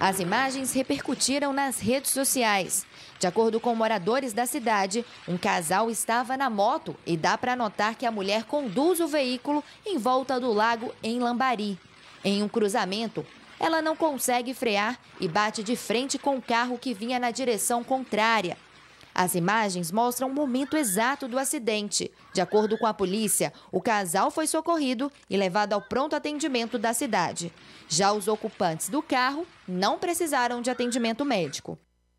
As imagens repercutiram nas redes sociais. De acordo com moradores da cidade, um casal estava na moto e dá para notar que a mulher conduz o veículo em volta do lago em Lambari. Em um cruzamento, ela não consegue frear e bate de frente com o um carro que vinha na direção contrária. As imagens mostram o momento exato do acidente. De acordo com a polícia, o casal foi socorrido e levado ao pronto atendimento da cidade. Já os ocupantes do carro não precisaram de atendimento médico.